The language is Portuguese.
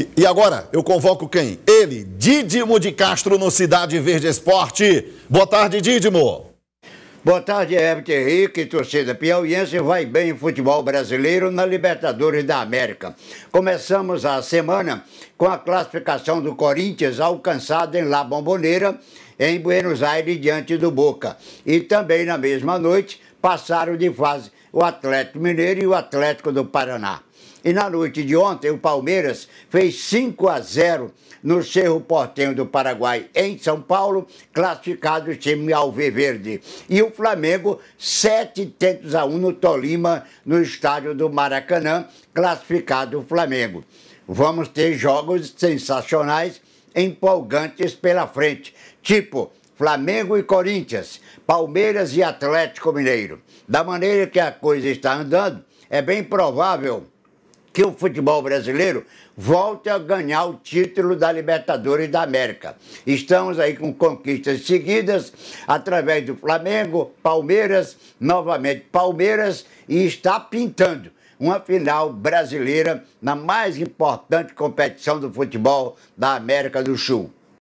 E, e agora eu convoco quem? Ele, Didimo de Castro, no Cidade Verde Esporte. Boa tarde, Didimo. Boa tarde, Herbert Henrique, é torcida piauiense vai bem o futebol brasileiro na Libertadores da América. Começamos a semana com a classificação do Corinthians alcançada em La Bombonera, em Buenos Aires, diante do Boca. E também na mesma noite passaram de fase o Atlético Mineiro e o Atlético do Paraná. E na noite de ontem, o Palmeiras fez 5 a 0 no Cerro Portenho do Paraguai, em São Paulo, classificado o time Alviverde. E o Flamengo, 7 tentos a 1 no Tolima, no estádio do Maracanã, classificado o Flamengo. Vamos ter jogos sensacionais, empolgantes pela frente, tipo Flamengo e Corinthians, Palmeiras e Atlético Mineiro. Da maneira que a coisa está andando, é bem provável que o futebol brasileiro volte a ganhar o título da Libertadores da América. Estamos aí com conquistas seguidas através do Flamengo, Palmeiras, novamente Palmeiras e está pintando uma final brasileira na mais importante competição do futebol da América do Sul.